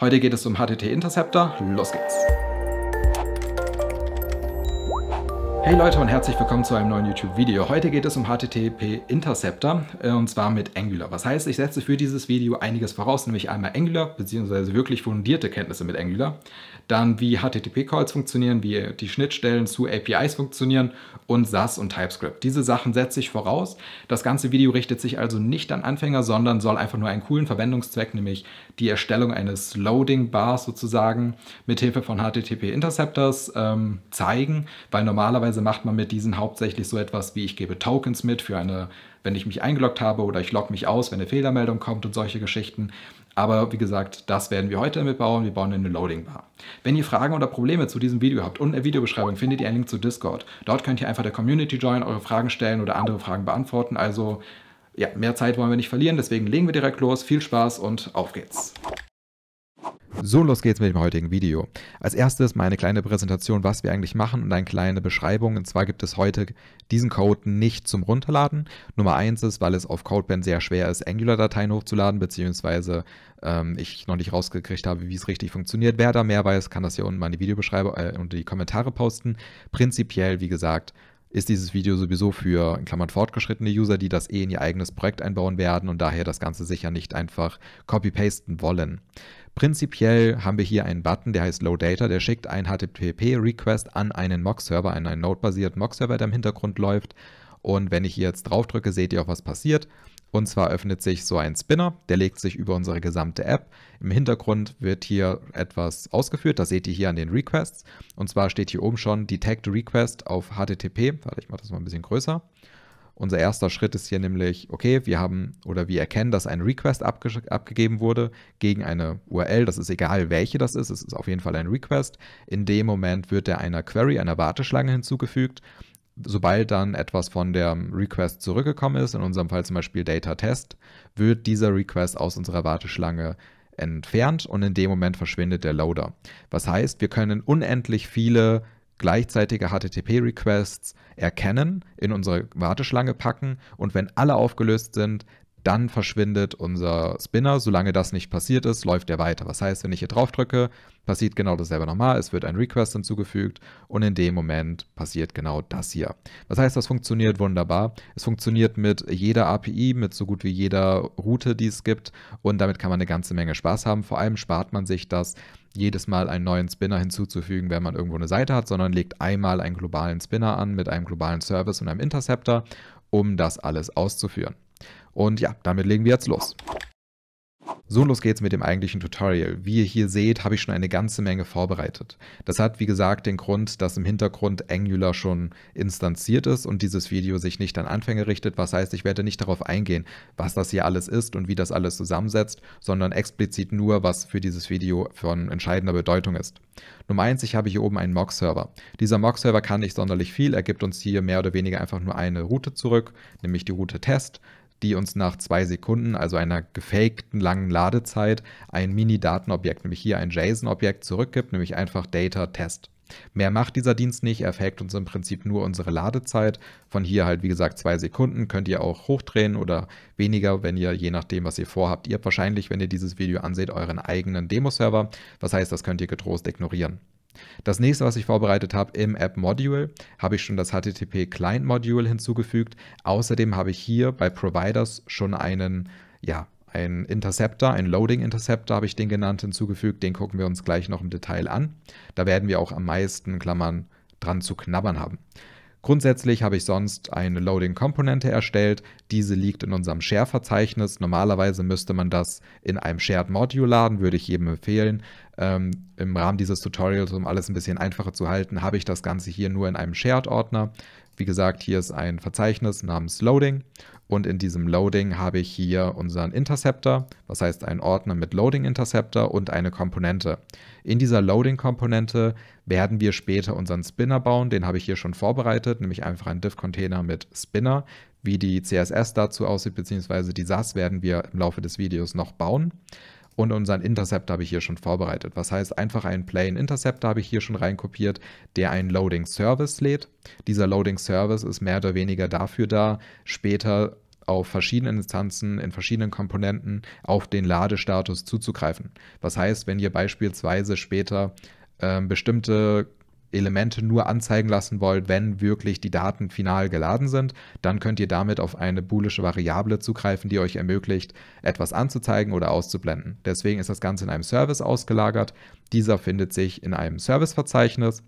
Heute geht es um HTT Interceptor. Los geht's! Hey Leute und herzlich willkommen zu einem neuen YouTube-Video. Heute geht es um HTTP Interceptor äh, und zwar mit Angular. Was heißt, ich setze für dieses Video einiges voraus, nämlich einmal Angular bzw. wirklich fundierte Kenntnisse mit Angular, dann wie HTTP-Calls funktionieren, wie die Schnittstellen zu APIs funktionieren und SAS und TypeScript. Diese Sachen setze ich voraus. Das ganze Video richtet sich also nicht an Anfänger, sondern soll einfach nur einen coolen Verwendungszweck, nämlich die Erstellung eines Loading-Bars sozusagen mithilfe von HTTP Interceptors ähm, zeigen, weil normalerweise Beispielsweise macht man mit diesen hauptsächlich so etwas wie ich gebe Tokens mit für eine, wenn ich mich eingeloggt habe oder ich logge mich aus, wenn eine Fehlermeldung kommt und solche Geschichten. Aber wie gesagt, das werden wir heute mitbauen. Wir bauen eine Loading Bar. Wenn ihr Fragen oder Probleme zu diesem Video habt, unten in der Videobeschreibung findet ihr einen Link zu Discord. Dort könnt ihr einfach der Community joinen, eure Fragen stellen oder andere Fragen beantworten. Also ja, mehr Zeit wollen wir nicht verlieren, deswegen legen wir direkt los. Viel Spaß und auf geht's. So, los geht's mit dem heutigen Video. Als erstes meine kleine Präsentation, was wir eigentlich machen und eine kleine Beschreibung. Und zwar gibt es heute diesen Code nicht zum Runterladen. Nummer eins ist, weil es auf CodePen sehr schwer ist, Angular-Dateien hochzuladen, beziehungsweise ähm, ich noch nicht rausgekriegt habe, wie es richtig funktioniert. Wer da mehr weiß, kann das hier unten mal in die Videobeschreibung äh, und die Kommentare posten. Prinzipiell, wie gesagt, ist dieses Video sowieso für in Klammern fortgeschrittene User, die das eh in ihr eigenes Projekt einbauen werden und daher das Ganze sicher nicht einfach copy-pasten wollen. Prinzipiell haben wir hier einen Button, der heißt Low Data, der schickt einen HTTP-Request an einen Mock-Server, an einen Node-basierten Mock-Server, der im Hintergrund läuft. Und wenn ich hier jetzt drauf drücke, seht ihr auch, was passiert. Und zwar öffnet sich so ein Spinner, der legt sich über unsere gesamte App. Im Hintergrund wird hier etwas ausgeführt, das seht ihr hier an den Requests. Und zwar steht hier oben schon Detect Request auf HTTP. Warte, ich mache das mal ein bisschen größer. Unser erster Schritt ist hier nämlich, okay, wir haben oder wir erkennen, dass ein Request abge abgegeben wurde gegen eine URL, das ist egal, welche das ist, es ist auf jeden Fall ein Request. In dem Moment wird er einer Query, einer Warteschlange hinzugefügt sobald dann etwas von der Request zurückgekommen ist, in unserem Fall zum Beispiel Data Test, wird dieser Request aus unserer Warteschlange entfernt und in dem Moment verschwindet der Loader. Was heißt, wir können unendlich viele gleichzeitige HTTP-Requests erkennen, in unsere Warteschlange packen und wenn alle aufgelöst sind, dann verschwindet unser Spinner. Solange das nicht passiert ist, läuft er weiter. Was heißt, wenn ich hier drauf drücke, passiert genau dasselbe nochmal. Es wird ein Request hinzugefügt und in dem Moment passiert genau das hier. Das heißt, das funktioniert wunderbar. Es funktioniert mit jeder API, mit so gut wie jeder Route, die es gibt und damit kann man eine ganze Menge Spaß haben. Vor allem spart man sich das jedes Mal einen neuen Spinner hinzuzufügen, wenn man irgendwo eine Seite hat, sondern legt einmal einen globalen Spinner an mit einem globalen Service und einem Interceptor, um das alles auszuführen. Und ja, damit legen wir jetzt los. So, los geht's mit dem eigentlichen Tutorial. Wie ihr hier seht, habe ich schon eine ganze Menge vorbereitet. Das hat, wie gesagt, den Grund, dass im Hintergrund Angular schon instanziert ist und dieses Video sich nicht an Anfänge richtet, was heißt, ich werde nicht darauf eingehen, was das hier alles ist und wie das alles zusammensetzt, sondern explizit nur, was für dieses Video von entscheidender Bedeutung ist. Nummer eins, ich habe hier oben einen Mock-Server. Dieser Mock-Server kann nicht sonderlich viel, er gibt uns hier mehr oder weniger einfach nur eine Route zurück, nämlich die Route Test die uns nach zwei Sekunden, also einer gefakten langen Ladezeit, ein Mini-Datenobjekt, nämlich hier ein JSON-Objekt, zurückgibt, nämlich einfach Data Test. Mehr macht dieser Dienst nicht, er fakt uns im Prinzip nur unsere Ladezeit. Von hier halt, wie gesagt, zwei Sekunden. Könnt ihr auch hochdrehen oder weniger, wenn ihr, je nachdem, was ihr vorhabt. Ihr habt wahrscheinlich, wenn ihr dieses Video anseht, euren eigenen Demo-Server. Das heißt, das könnt ihr getrost ignorieren. Das nächste, was ich vorbereitet habe im App Module, habe ich schon das HTTP Client Module hinzugefügt. Außerdem habe ich hier bei Providers schon einen, ja, einen Interceptor, einen Loading Interceptor habe ich den genannt hinzugefügt. Den gucken wir uns gleich noch im Detail an. Da werden wir auch am meisten Klammern dran zu knabbern haben. Grundsätzlich habe ich sonst eine Loading-Komponente erstellt. Diese liegt in unserem Share-Verzeichnis. Normalerweise müsste man das in einem Shared Module laden, würde ich jedem empfehlen. Ähm, Im Rahmen dieses Tutorials, um alles ein bisschen einfacher zu halten, habe ich das Ganze hier nur in einem Shared-Ordner. Wie gesagt, hier ist ein Verzeichnis namens Loading und in diesem Loading habe ich hier unseren Interceptor, was heißt einen Ordner mit Loading Interceptor und eine Komponente. In dieser Loading-Komponente werden wir später unseren Spinner bauen, den habe ich hier schon vorbereitet, nämlich einfach einen Div-Container mit Spinner. Wie die CSS dazu aussieht, beziehungsweise die SAS werden wir im Laufe des Videos noch bauen. Und unseren Intercept habe ich hier schon vorbereitet. Was heißt, einfach einen Plain Intercept habe ich hier schon reinkopiert, der einen Loading Service lädt. Dieser Loading Service ist mehr oder weniger dafür da, später auf verschiedenen Instanzen, in verschiedenen Komponenten auf den Ladestatus zuzugreifen. Was heißt, wenn ihr beispielsweise später äh, bestimmte Elemente nur anzeigen lassen wollt, wenn wirklich die Daten final geladen sind, dann könnt ihr damit auf eine boolische Variable zugreifen, die euch ermöglicht, etwas anzuzeigen oder auszublenden. Deswegen ist das Ganze in einem Service ausgelagert. Dieser findet sich in einem Service-Verzeichnis,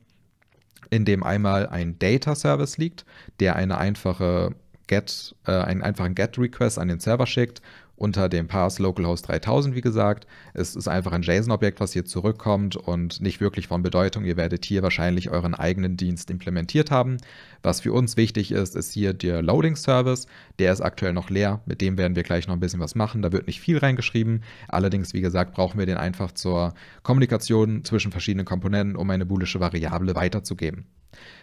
in dem einmal ein Data-Service liegt, der eine einfache Get, äh, einen einfachen GET-Request an den Server schickt unter dem Pass localhost 3000, wie gesagt. Es ist einfach ein JSON-Objekt, was hier zurückkommt und nicht wirklich von Bedeutung. Ihr werdet hier wahrscheinlich euren eigenen Dienst implementiert haben. Was für uns wichtig ist, ist hier der Loading-Service. Der ist aktuell noch leer. Mit dem werden wir gleich noch ein bisschen was machen. Da wird nicht viel reingeschrieben. Allerdings, wie gesagt, brauchen wir den einfach zur Kommunikation zwischen verschiedenen Komponenten, um eine boolische Variable weiterzugeben.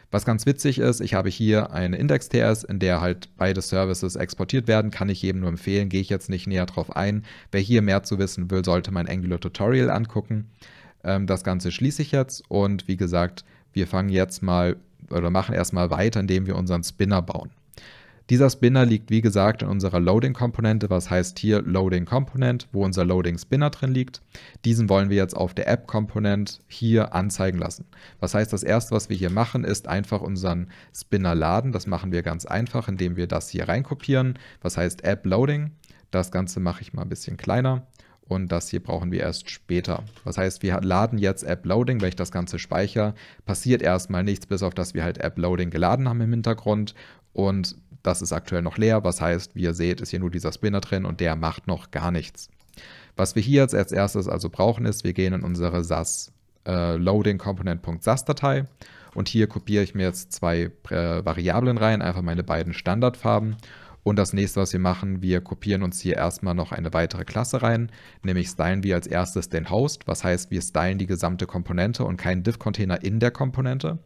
Was ganz witzig ist, ich habe hier eine Index.ts, in der halt beide Services exportiert werden, kann ich jedem nur empfehlen, gehe ich jetzt nicht näher drauf ein. Wer hier mehr zu wissen will, sollte mein Angular-Tutorial angucken. Ähm, das Ganze schließe ich jetzt und wie gesagt, wir fangen jetzt mal oder machen erstmal weiter, indem wir unseren Spinner bauen. Dieser Spinner liegt wie gesagt in unserer Loading-Komponente, was heißt hier Loading-Component, wo unser Loading-Spinner drin liegt. Diesen wollen wir jetzt auf der App-Komponent hier anzeigen lassen. Was heißt, das erste, was wir hier machen, ist einfach unseren Spinner laden. Das machen wir ganz einfach, indem wir das hier reinkopieren. Was heißt App-Loading? Das Ganze mache ich mal ein bisschen kleiner und das hier brauchen wir erst später. Das heißt, wir laden jetzt App Loading, wenn ich das Ganze speichere, passiert erstmal nichts, bis auf das wir halt App Loading geladen haben im Hintergrund und das ist aktuell noch leer, was heißt, wie ihr seht, ist hier nur dieser Spinner drin und der macht noch gar nichts. Was wir hier jetzt als erstes also brauchen ist, wir gehen in unsere SAS äh, Loading Component.sas Datei und hier kopiere ich mir jetzt zwei äh, Variablen rein, einfach meine beiden Standardfarben und das nächste, was wir machen, wir kopieren uns hier erstmal noch eine weitere Klasse rein, nämlich stylen wir als erstes den Host, was heißt, wir stylen die gesamte Komponente und keinen Div-Container in der Komponente.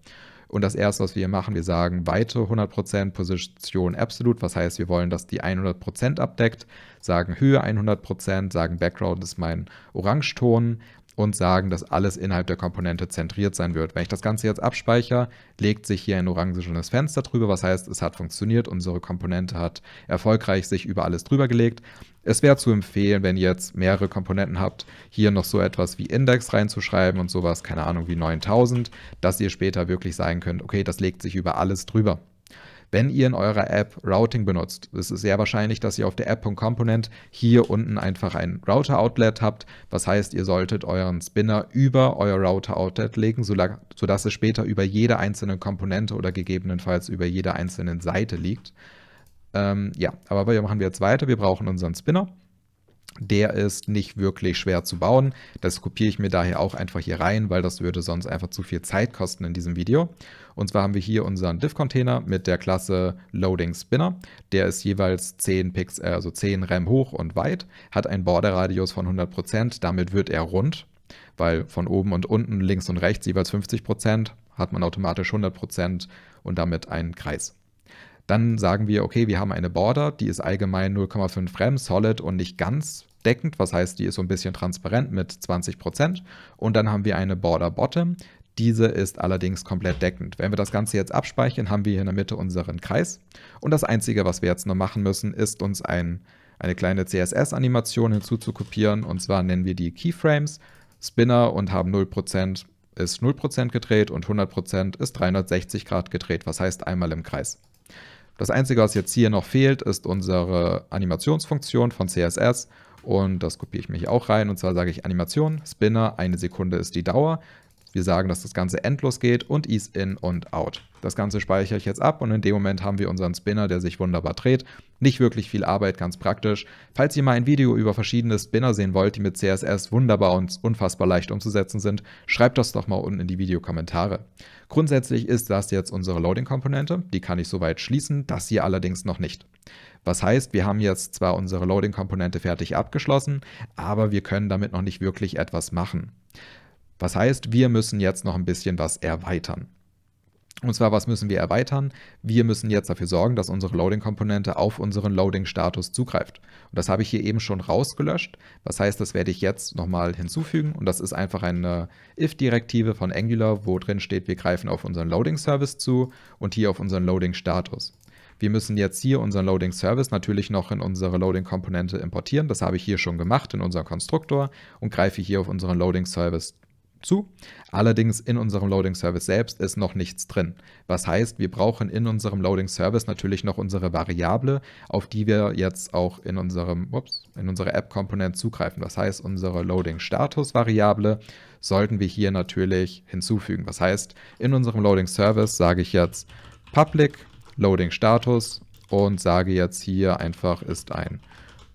Und das erste, was wir hier machen, wir sagen Weite 100%, Position absolut. Was heißt, wir wollen, dass die 100% abdeckt. Sagen Höhe 100%, sagen Background ist mein Orangeton und sagen, dass alles innerhalb der Komponente zentriert sein wird. Wenn ich das Ganze jetzt abspeichere, legt sich hier ein orangenes Fenster drüber, was heißt, es hat funktioniert, unsere Komponente hat erfolgreich sich über alles drüber gelegt. Es wäre zu empfehlen, wenn ihr jetzt mehrere Komponenten habt, hier noch so etwas wie Index reinzuschreiben und sowas, keine Ahnung, wie 9000, dass ihr später wirklich sagen könnt, okay, das legt sich über alles drüber wenn ihr in eurer App Routing benutzt. ist Es sehr wahrscheinlich, dass ihr auf der App.component hier unten einfach ein Router-Outlet habt. Was heißt, ihr solltet euren Spinner über euer Router-Outlet legen, sodass es später über jede einzelne Komponente oder gegebenenfalls über jede einzelne Seite liegt. Ähm, ja, aber wir machen wir jetzt weiter. Wir brauchen unseren Spinner der ist nicht wirklich schwer zu bauen. Das kopiere ich mir daher auch einfach hier rein, weil das würde sonst einfach zu viel Zeit kosten in diesem Video. Und zwar haben wir hier unseren Div-Container mit der Klasse Loading Spinner. Der ist jeweils 10 Pix, äh, also 10 RAM hoch und weit, hat einen Border-Radius von 100%, damit wird er rund, weil von oben und unten, links und rechts jeweils 50%, hat man automatisch 100% und damit einen Kreis. Dann sagen wir, okay, wir haben eine Border, die ist allgemein 0,5 Rem solid und nicht ganz deckend, was heißt, die ist so ein bisschen transparent mit 20%. Und dann haben wir eine Border Bottom, diese ist allerdings komplett deckend. Wenn wir das Ganze jetzt abspeichern, haben wir hier in der Mitte unseren Kreis. Und das Einzige, was wir jetzt noch machen müssen, ist uns ein, eine kleine CSS-Animation hinzuzukopieren. Und zwar nennen wir die Keyframes, Spinner und haben 0% ist 0% gedreht und 100% ist 360 Grad gedreht, was heißt einmal im Kreis. Das Einzige, was jetzt hier noch fehlt, ist unsere Animationsfunktion von CSS. Und das kopiere ich mir hier auch rein. Und zwar sage ich Animation, Spinner, eine Sekunde ist die Dauer. Wir sagen, dass das Ganze endlos geht und is in und out. Das Ganze speichere ich jetzt ab und in dem Moment haben wir unseren Spinner, der sich wunderbar dreht. Nicht wirklich viel Arbeit, ganz praktisch. Falls ihr mal ein Video über verschiedene Spinner sehen wollt, die mit CSS wunderbar und unfassbar leicht umzusetzen sind, schreibt das doch mal unten in die Videokommentare. Grundsätzlich ist das jetzt unsere Loading-Komponente. Die kann ich soweit schließen, das hier allerdings noch nicht. Was heißt, wir haben jetzt zwar unsere Loading-Komponente fertig abgeschlossen, aber wir können damit noch nicht wirklich etwas machen. Was heißt, wir müssen jetzt noch ein bisschen was erweitern. Und zwar, was müssen wir erweitern? Wir müssen jetzt dafür sorgen, dass unsere Loading-Komponente auf unseren Loading-Status zugreift. Und das habe ich hier eben schon rausgelöscht. Was heißt, das werde ich jetzt nochmal hinzufügen. Und das ist einfach eine if-Direktive von Angular, wo drin steht, wir greifen auf unseren Loading-Service zu und hier auf unseren Loading-Status. Wir müssen jetzt hier unseren Loading Service natürlich noch in unsere Loading Komponente importieren. Das habe ich hier schon gemacht in unseren Konstruktor und greife hier auf unseren Loading Service zu. Allerdings in unserem Loading Service selbst ist noch nichts drin. Was heißt, wir brauchen in unserem Loading Service natürlich noch unsere Variable, auf die wir jetzt auch in unserem ups, in unsere App Komponent zugreifen. Was heißt, unsere Loading Status Variable sollten wir hier natürlich hinzufügen. Was heißt, in unserem Loading Service sage ich jetzt public Loading Status und sage jetzt hier einfach ist ein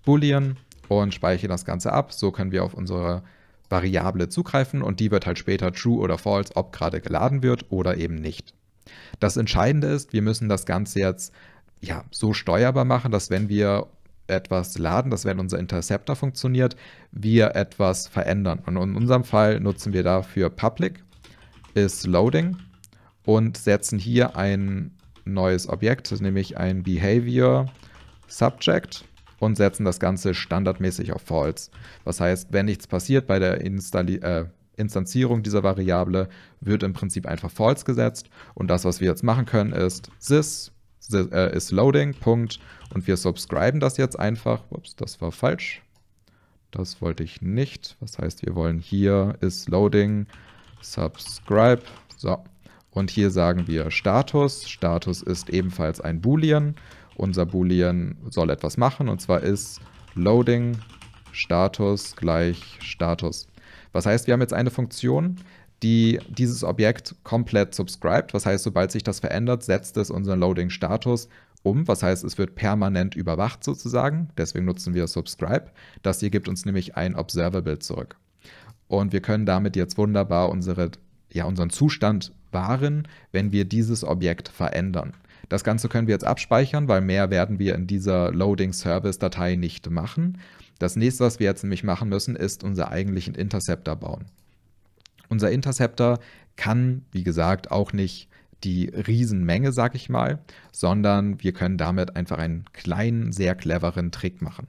Boolean und speichere das Ganze ab. So können wir auf unsere Variable zugreifen und die wird halt später true oder false, ob gerade geladen wird oder eben nicht. Das Entscheidende ist, wir müssen das Ganze jetzt ja, so steuerbar machen, dass wenn wir etwas laden, dass wenn unser Interceptor funktioniert, wir etwas verändern. Und in unserem Fall nutzen wir dafür public ist loading und setzen hier ein neues Objekt, nämlich ein behavior subject und setzen das Ganze standardmäßig auf False. Was heißt, wenn nichts passiert bei der Installi äh, Instanzierung dieser Variable, wird im Prinzip einfach False gesetzt. Und das, was wir jetzt machen können, ist sys äh, ist loading, Punkt. Und wir subscriben das jetzt einfach. Ups, das war falsch. Das wollte ich nicht. Was heißt, wir wollen hier ist loading, subscribe. So. Und hier sagen wir Status. Status ist ebenfalls ein Boolean unser Boolean soll etwas machen und zwar ist Loading Status gleich Status. Was heißt, wir haben jetzt eine Funktion, die dieses Objekt komplett subscribed. Was heißt, sobald sich das verändert, setzt es unseren Loading-Status um. Was heißt, es wird permanent überwacht sozusagen. Deswegen nutzen wir subscribe. Das hier gibt uns nämlich ein Observable zurück. Und wir können damit jetzt wunderbar unsere, ja, unseren Zustand wahren, wenn wir dieses Objekt verändern. Das Ganze können wir jetzt abspeichern, weil mehr werden wir in dieser Loading Service Datei nicht machen. Das nächste, was wir jetzt nämlich machen müssen, ist unser eigentlichen Interceptor bauen. Unser Interceptor kann, wie gesagt, auch nicht die Riesenmenge, sag ich mal, sondern wir können damit einfach einen kleinen, sehr cleveren Trick machen.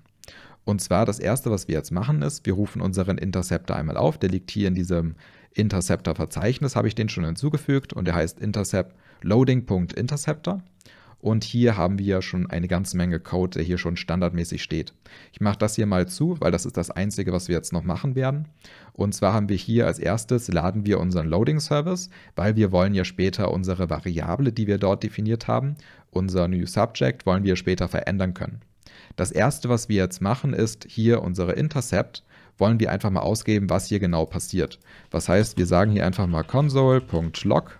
Und zwar das erste, was wir jetzt machen, ist, wir rufen unseren Interceptor einmal auf. Der liegt hier in diesem Interceptor-Verzeichnis, habe ich den schon hinzugefügt und der heißt intercept loading.interceptor. Und hier haben wir ja schon eine ganze Menge Code, der hier schon standardmäßig steht. Ich mache das hier mal zu, weil das ist das Einzige, was wir jetzt noch machen werden. Und zwar haben wir hier als erstes, laden wir unseren Loading-Service, weil wir wollen ja später unsere Variable, die wir dort definiert haben, unser New Subject, wollen wir später verändern können. Das erste, was wir jetzt machen, ist hier unsere Intercept wollen wir einfach mal ausgeben, was hier genau passiert. Was heißt, wir sagen hier einfach mal console.log,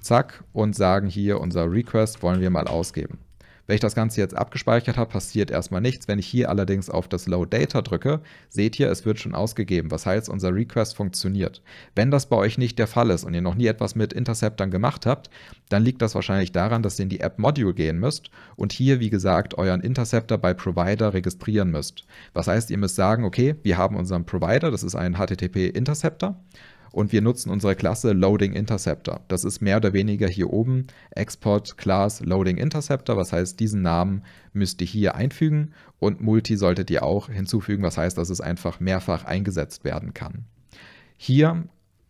zack, und sagen hier unser Request wollen wir mal ausgeben. Wenn ich das Ganze jetzt abgespeichert habe, passiert erstmal nichts. Wenn ich hier allerdings auf das Load Data drücke, seht ihr, es wird schon ausgegeben. Was heißt, unser Request funktioniert. Wenn das bei euch nicht der Fall ist und ihr noch nie etwas mit Interceptern gemacht habt, dann liegt das wahrscheinlich daran, dass ihr in die App Module gehen müsst und hier, wie gesagt, euren Interceptor bei Provider registrieren müsst. Was heißt, ihr müsst sagen, okay, wir haben unseren Provider, das ist ein HTTP Interceptor und wir nutzen unsere Klasse Loading Interceptor. Das ist mehr oder weniger hier oben Export Class Loading Interceptor, was heißt, diesen Namen müsst ihr hier einfügen und Multi solltet ihr auch hinzufügen, was heißt, dass es einfach mehrfach eingesetzt werden kann. Hier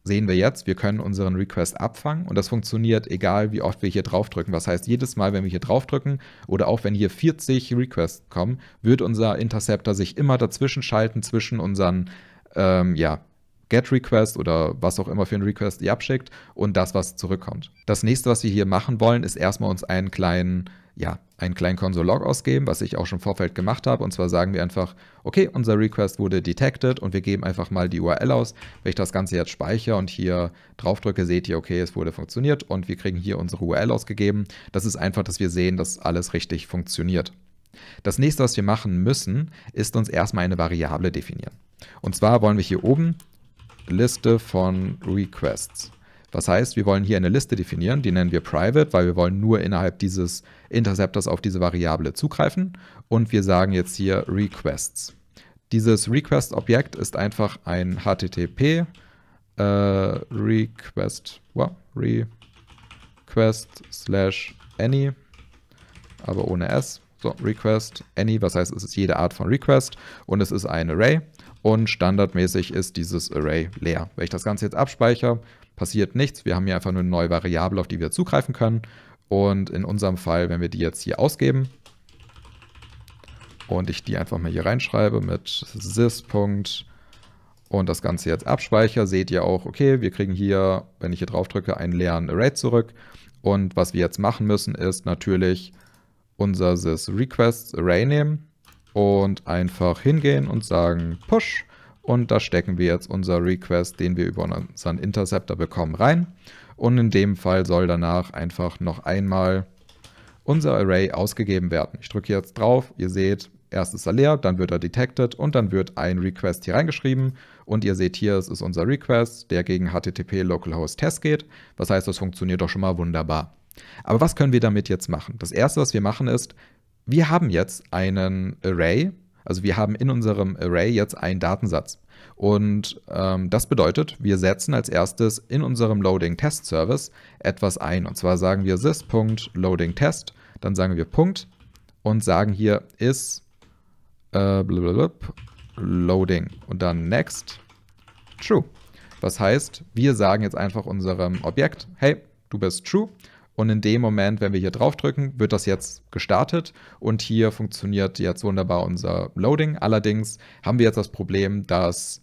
sehen wir jetzt, wir können unseren Request abfangen und das funktioniert egal, wie oft wir hier draufdrücken. Was heißt, jedes Mal, wenn wir hier draufdrücken oder auch wenn hier 40 Requests kommen, wird unser Interceptor sich immer dazwischen schalten zwischen unseren ähm, ja, GET-Request oder was auch immer für ein Request ihr abschickt und das, was zurückkommt. Das nächste, was wir hier machen wollen, ist erstmal uns einen kleinen, ja, einen kleinen Console-Log ausgeben, was ich auch schon im Vorfeld gemacht habe. Und zwar sagen wir einfach, okay, unser Request wurde detected und wir geben einfach mal die URL aus. Wenn ich das Ganze jetzt speichere und hier drauf drücke, seht ihr, okay, es wurde funktioniert und wir kriegen hier unsere URL ausgegeben. Das ist einfach, dass wir sehen, dass alles richtig funktioniert. Das nächste, was wir machen müssen, ist uns erstmal eine Variable definieren. Und zwar wollen wir hier oben Liste von Requests. Das heißt, wir wollen hier eine Liste definieren, die nennen wir private, weil wir wollen nur innerhalb dieses Interceptors auf diese Variable zugreifen und wir sagen jetzt hier Requests. Dieses Request-Objekt ist einfach ein HTTP äh, Request, wow, Request slash any, aber ohne S. So, Request, any, was heißt, es ist jede Art von Request und es ist ein Array und standardmäßig ist dieses Array leer. Wenn ich das Ganze jetzt abspeichere, passiert nichts. Wir haben hier einfach nur eine neue Variable, auf die wir zugreifen können. Und in unserem Fall, wenn wir die jetzt hier ausgeben und ich die einfach mal hier reinschreibe mit this. Und das Ganze jetzt abspeichere, seht ihr auch, okay, wir kriegen hier, wenn ich hier drauf drücke, einen leeren Array zurück. Und was wir jetzt machen müssen, ist natürlich unser this Request Array nehmen und einfach hingehen und sagen Push und da stecken wir jetzt unser Request, den wir über unseren Interceptor bekommen, rein. Und in dem Fall soll danach einfach noch einmal unser Array ausgegeben werden. Ich drücke jetzt drauf, ihr seht, erst ist er leer, dann wird er detected und dann wird ein Request hier reingeschrieben. Und ihr seht hier, es ist unser Request, der gegen HTTP localhost test geht. Das heißt, das funktioniert doch schon mal wunderbar. Aber was können wir damit jetzt machen? Das Erste, was wir machen, ist, wir haben jetzt einen Array, also wir haben in unserem Array jetzt einen Datensatz. Und ähm, das bedeutet, wir setzen als erstes in unserem Loading Test Service etwas ein. Und zwar sagen wir this.loadingTest, dann sagen wir Punkt und sagen hier is äh, loading und dann next true. Was heißt, wir sagen jetzt einfach unserem Objekt, hey, du bist true und in dem Moment, wenn wir hier drauf drücken, wird das jetzt gestartet und hier funktioniert jetzt wunderbar unser Loading. Allerdings haben wir jetzt das Problem, dass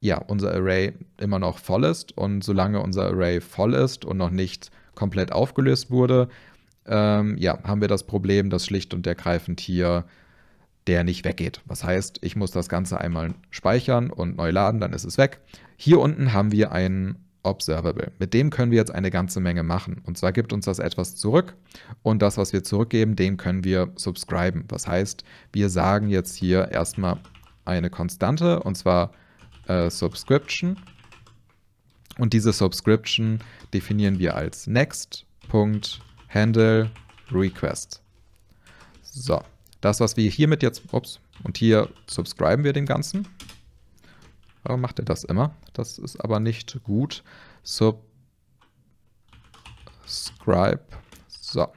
ja, unser Array immer noch voll ist und solange unser Array voll ist und noch nicht komplett aufgelöst wurde, ähm, ja, haben wir das Problem, dass schlicht und ergreifend hier der nicht weggeht. Was heißt, ich muss das Ganze einmal speichern und neu laden, dann ist es weg. Hier unten haben wir einen Observable. Mit dem können wir jetzt eine ganze Menge machen. Und zwar gibt uns das etwas zurück und das, was wir zurückgeben, dem können wir subscriben. Was heißt, wir sagen jetzt hier erstmal eine Konstante und zwar äh, Subscription. Und diese Subscription definieren wir als next.handle_request. So, das, was wir hiermit jetzt, ups, und hier subscriben wir dem Ganzen. Warum macht er das immer? Das ist aber nicht gut. Subscribe. So.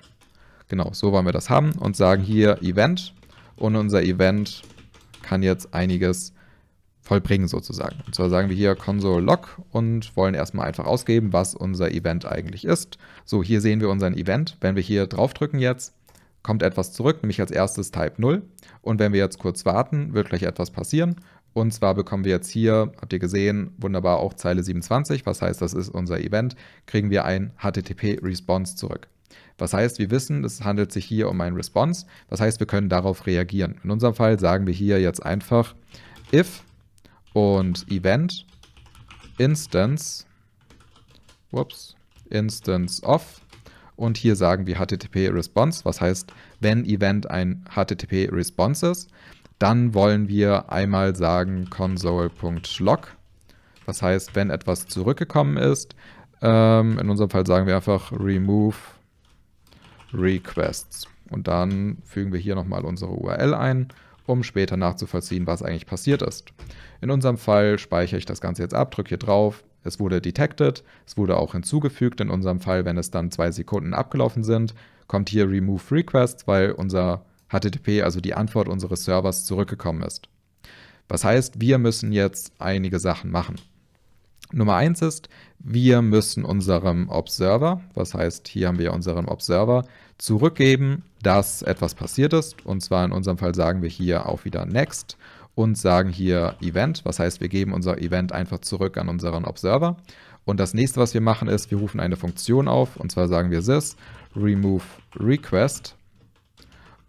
Genau, so wollen wir das haben und sagen hier Event. Und unser Event kann jetzt einiges vollbringen sozusagen. Und zwar sagen wir hier Console Log und wollen erstmal einfach ausgeben, was unser Event eigentlich ist. So, hier sehen wir unseren Event. Wenn wir hier drauf drücken jetzt, kommt etwas zurück, nämlich als erstes Type 0. Und wenn wir jetzt kurz warten, wird gleich etwas passieren. Und zwar bekommen wir jetzt hier, habt ihr gesehen, wunderbar auch Zeile 27, was heißt, das ist unser Event, kriegen wir ein HTTP-Response zurück. Was heißt, wir wissen, es handelt sich hier um einen Response. Was heißt, wir können darauf reagieren. In unserem Fall sagen wir hier jetzt einfach if und event instance, whoops, instance of und hier sagen wir HTTP Response, was heißt, wenn Event ein HTTP Response ist, dann wollen wir einmal sagen console.log. Das heißt, wenn etwas zurückgekommen ist, ähm, in unserem Fall sagen wir einfach remove requests. Und dann fügen wir hier nochmal unsere URL ein, um später nachzuvollziehen, was eigentlich passiert ist. In unserem Fall speichere ich das Ganze jetzt ab, drücke hier drauf, es wurde detected, es wurde auch hinzugefügt. In unserem Fall, wenn es dann zwei Sekunden abgelaufen sind, kommt hier Remove Requests, weil unser HTTP, also die Antwort unseres Servers, zurückgekommen ist. Was heißt, wir müssen jetzt einige Sachen machen. Nummer eins ist, wir müssen unserem Observer, was heißt, hier haben wir unseren Observer, zurückgeben, dass etwas passiert ist. Und zwar in unserem Fall sagen wir hier auch wieder Next und sagen hier Event, was heißt, wir geben unser Event einfach zurück an unseren Observer. Und das nächste, was wir machen, ist, wir rufen eine Funktion auf, und zwar sagen wir sys remove request,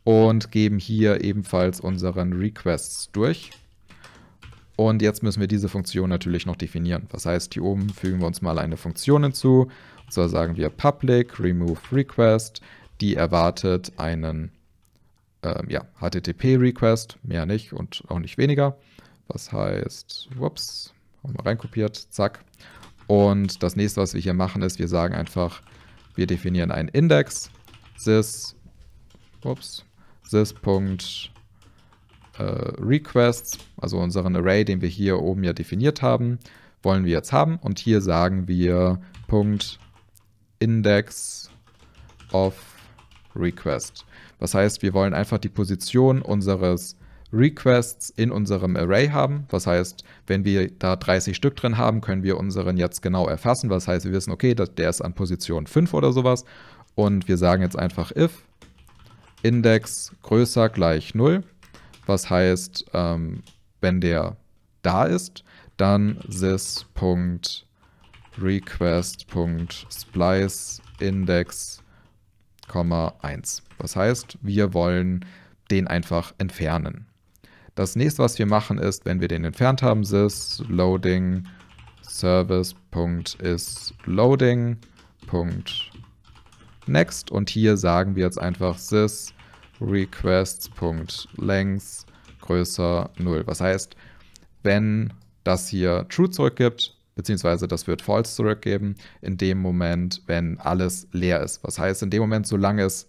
und geben hier ebenfalls unseren Requests durch. Und jetzt müssen wir diese Funktion natürlich noch definieren. Das heißt, hier oben fügen wir uns mal eine Funktion hinzu. Und zwar sagen wir public remove request, die erwartet einen ähm, ja, HTTP-Request, mehr nicht und auch nicht weniger. Das heißt, ups, haben wir reinkopiert, zack. Und das nächste, was wir hier machen, ist, wir sagen einfach, wir definieren einen Index, sys, ups, this.requests, Äh, also unseren Array, den wir hier oben ja definiert haben, wollen wir jetzt haben. Und hier sagen wir Punkt Index of Request. Das heißt, wir wollen einfach die Position unseres Requests in unserem Array haben. Was heißt, wenn wir da 30 Stück drin haben, können wir unseren jetzt genau erfassen. Was heißt, wir wissen, okay, der ist an Position 5 oder sowas. Und wir sagen jetzt einfach if Index größer gleich 0, was heißt, ähm, wenn der da ist, dann this.request.splice index, 1. Das heißt, wir wollen den einfach entfernen. Das nächste, was wir machen, ist, wenn wir den entfernt haben, sys loading service.is Next und hier sagen wir jetzt einfach sys requests.length größer 0. Was heißt, wenn das hier true zurückgibt, beziehungsweise das wird false zurückgeben, in dem Moment, wenn alles leer ist. Was heißt, in dem Moment, solange es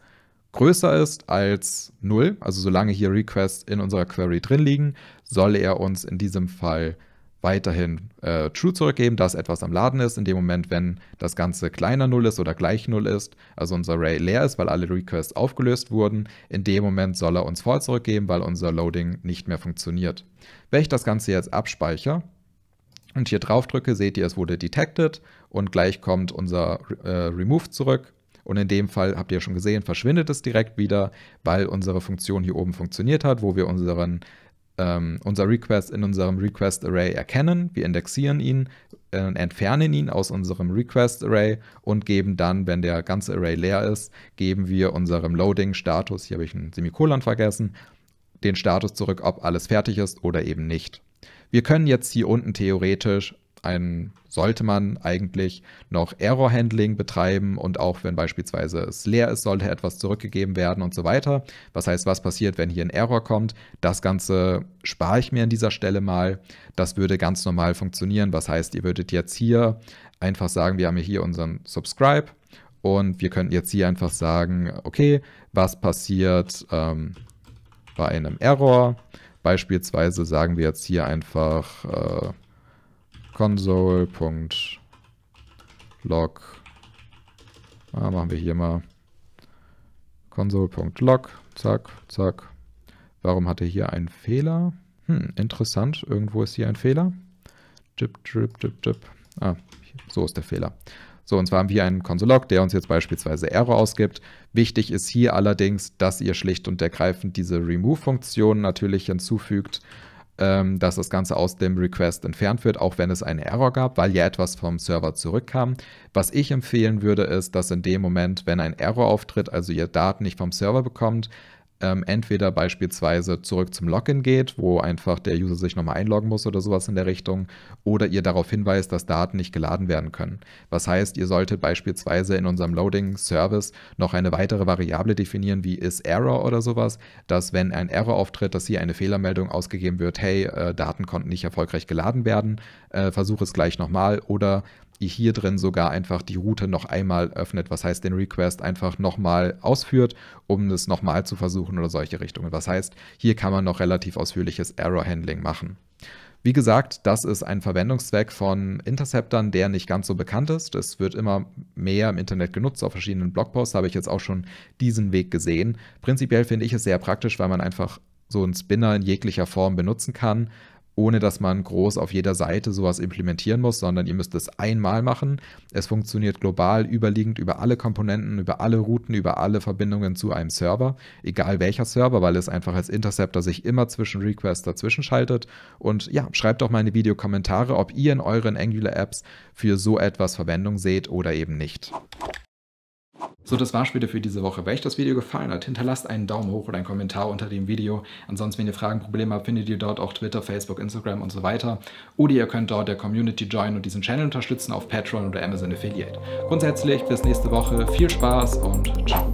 größer ist als 0, also solange hier Requests in unserer Query drin liegen, soll er uns in diesem Fall weiterhin äh, True zurückgeben, dass etwas am Laden ist. In dem Moment, wenn das Ganze kleiner Null ist oder gleich Null ist, also unser Array leer ist, weil alle Requests aufgelöst wurden, in dem Moment soll er uns False zurückgeben, weil unser Loading nicht mehr funktioniert. Wenn ich das Ganze jetzt abspeichere und hier drauf drücke, seht ihr, es wurde detected und gleich kommt unser äh, Remove zurück. Und in dem Fall, habt ihr schon gesehen, verschwindet es direkt wieder, weil unsere Funktion hier oben funktioniert hat, wo wir unseren ähm, unser Request in unserem Request Array erkennen. Wir indexieren ihn, äh, entfernen ihn aus unserem Request Array und geben dann, wenn der ganze Array leer ist, geben wir unserem Loading Status, hier habe ich ein Semikolon vergessen, den Status zurück, ob alles fertig ist oder eben nicht. Wir können jetzt hier unten theoretisch ein, sollte man eigentlich noch Error Handling betreiben und auch wenn beispielsweise es leer ist, sollte etwas zurückgegeben werden und so weiter. Was heißt, was passiert, wenn hier ein Error kommt? Das Ganze spare ich mir an dieser Stelle mal. Das würde ganz normal funktionieren. Was heißt, ihr würdet jetzt hier einfach sagen, wir haben hier unseren Subscribe und wir könnten jetzt hier einfach sagen, okay, was passiert ähm, bei einem Error? Beispielsweise sagen wir jetzt hier einfach, äh, console.log. Ah, machen wir hier mal console.log. Zack, zack. Warum hat er hier einen Fehler? Hm, interessant. Irgendwo ist hier ein Fehler. Jip, jip, jip, jip. Ah, so ist der Fehler. So, und zwar haben wir hier einen Console-Log, der uns jetzt beispielsweise Error ausgibt. Wichtig ist hier allerdings, dass ihr schlicht und ergreifend diese Remove-Funktion natürlich hinzufügt ähm, dass das Ganze aus dem Request entfernt wird, auch wenn es einen Error gab, weil ja etwas vom Server zurückkam. Was ich empfehlen würde, ist, dass in dem Moment, wenn ein Error auftritt, also ihr Daten nicht vom Server bekommt, ähm, entweder beispielsweise zurück zum Login geht, wo einfach der User sich nochmal einloggen muss oder sowas in der Richtung, oder ihr darauf hinweist, dass Daten nicht geladen werden können. Was heißt, ihr solltet beispielsweise in unserem Loading-Service noch eine weitere Variable definieren, wie ist Error oder sowas, dass wenn ein Error auftritt, dass hier eine Fehlermeldung ausgegeben wird, hey, äh, Daten konnten nicht erfolgreich geladen werden, äh, versuche es gleich nochmal oder hier drin sogar einfach die Route noch einmal öffnet, was heißt den Request einfach nochmal ausführt, um es nochmal zu versuchen oder solche Richtungen. Was heißt, hier kann man noch relativ ausführliches Error-Handling machen. Wie gesagt, das ist ein Verwendungszweck von Interceptern, der nicht ganz so bekannt ist. Es wird immer mehr im Internet genutzt. Auf verschiedenen Blogposts habe ich jetzt auch schon diesen Weg gesehen. Prinzipiell finde ich es sehr praktisch, weil man einfach so einen Spinner in jeglicher Form benutzen kann ohne dass man groß auf jeder Seite sowas implementieren muss, sondern ihr müsst es einmal machen. Es funktioniert global überliegend über alle Komponenten, über alle Routen, über alle Verbindungen zu einem Server, egal welcher Server, weil es einfach als Interceptor sich immer zwischen Requests dazwischen schaltet. Und ja, schreibt doch mal in die Videokommentare, ob ihr in euren Angular-Apps für so etwas Verwendung seht oder eben nicht. So, das war's wieder für diese Woche. Wenn euch das Video gefallen hat, hinterlasst einen Daumen hoch oder einen Kommentar unter dem Video. Ansonsten, wenn ihr Fragen, Probleme habt, findet ihr dort auch Twitter, Facebook, Instagram und so weiter. Oder ihr könnt dort der Community joinen und diesen Channel unterstützen auf Patreon oder Amazon Affiliate. Grundsätzlich bis nächste Woche. Viel Spaß und ciao.